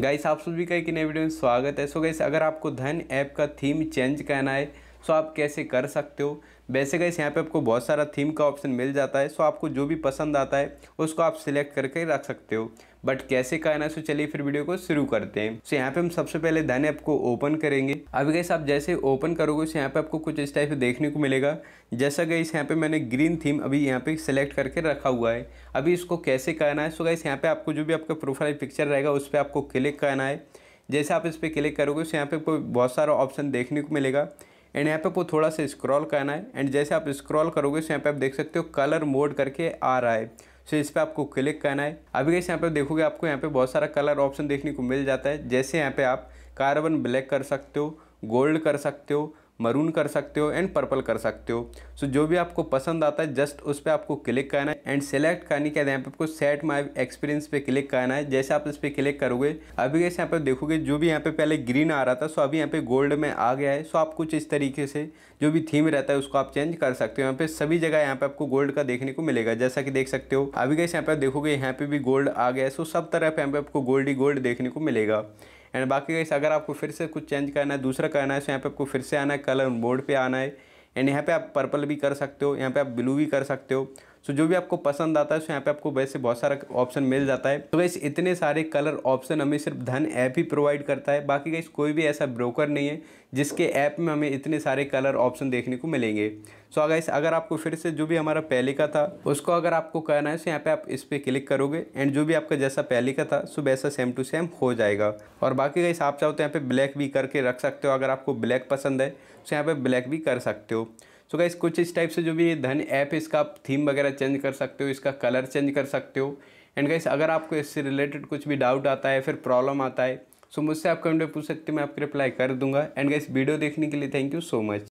guys आप सभी का एक नए वीडियो में स्वागत है सो गाइस अगर आपको धन ऐप का थीम चेंज करना है सो आप कैसे कर सकते हो वैसे गैस यहाँ पे आपको बहुत सारा थीम का ऑप्शन मिल जाता है सो आपको जो भी पसंद आता है उसको आप सिलेक्ट करके रख सकते हो बट कैसे करना है सो चलिए फिर वीडियो को शुरू करते हैं सो यहाँ पे हम सबसे पहले धन ऐप को ओपन करेंगे अभी गैस आप जैसे ओपन करोगे सो यहाँ पे आपको कुछ इस टाइप से देखने को मिलेगा जैसा गैस यहाँ पे मैंने ग्रीन थीम अभी यहाँ पे सेलेक्ट करके रखा हुआ है अभी इसको कैसे करना है सो गैस यहाँ पे आपको जो भी आपका प्रोफाइल पिक्चर रहेगा उस पर आपको क्लिक करना है जैसे आप इस पर क्लिक करोगे सो यहाँ पे आपको बहुत सारा ऑप्शन देखने को मिलेगा एंड यहाँ पे आपको थोड़ा सा स्क्रॉल करना है एंड जैसे आप स्क्रॉल करोगे तो यहाँ पे आप देख सकते हो कलर मोड करके आ रहा है सो इस पर आपको क्लिक करना है अभी कैसे यहाँ पे देखोगे आपको यहाँ पे बहुत सारा कलर ऑप्शन देखने को मिल जाता है जैसे यहाँ पे आप कार्बन ब्लैक कर सकते हो गोल्ड कर सकते हो मरून कर सकते हो एंड पर्पल कर सकते हो सो so, जो भी आपको पसंद आता है जस्ट उस पर आपको क्लिक करना है एंड सेलेक्ट करने के बाद यहाँ पे आपको सेट माई एक्सपीरियंस पे क्लिक करना है जैसे आप इस पर क्लिक करोगे अभी कैसे यहाँ पे देखोगे जो भी यहाँ पे पहले ग्रीन आ रहा था सो अभी यहाँ पे गोल्ड में आ गया है सो आप कुछ इस तरीके से जो भी थीम रहता है उसको आप चेंज कर सकते हो यहाँ पे सभी जगह यहाँ पे आपको गोल्ड का देखने को मिलेगा जैसा कि देख सकते हो अभी कैसे यहाँ पे देखोगे यहाँ पे भी गोल्ड आ गया है सो सब तरफ यहाँ पे आपको गोल्ड ही गोल्ड देखने को मिलेगा एंड बाकी गाइस अगर आपको फिर से कुछ चेंज करना है दूसरा करना है तो यहाँ पे आपको फिर से आना है कलर बोर्ड पे आना है एंड यहाँ पे आप पर्पल भी कर सकते हो यहाँ पे आप ब्लू भी कर सकते हो सो जो भी आपको पसंद आता है सो यहाँ पे आपको वैसे बहुत सारा ऑप्शन मिल जाता है तो वैसे इतने सारे कलर ऑप्शन हमें सिर्फ धन ऐप ही प्रोवाइड करता है बाकी कहीं कोई भी ऐसा ब्रोकर नहीं है जिसके ऐप में हमें इतने सारे कलर ऑप्शन देखने को मिलेंगे सो अगर अगर आपको फिर से जो भी हमारा पहले का था उसको अगर आपको करना है सो तो यहाँ पे आप इस पर क्लिक करोगे एंड जो भी आपका जैसा पहले का था सो वैसा सेम टू सेम हो जाएगा और बाकी कहीं आप चाहो तो यहाँ पे ब्लैक भी करके रख सकते हो अगर आपको ब्लैक पसंद है सो तो यहाँ पे ब्लैक भी कर सकते हो तो गाइस कुछ इस टाइप से जो भी धन ऐप है इसका आप थीम वगैरह चेंज कर सकते हो इसका कलर चेंज कर सकते हो एंड गाइस अगर आपको इससे रिलेटेड कुछ भी डाउट आता है फिर प्रॉब्लम आता है सो तो मुझसे आप कमेंट में पूछ सकते हो मैं आपकी रिप्लाई कर दूंगा एंड गाइस वीडियो देखने के लिए थैंक यू सो मच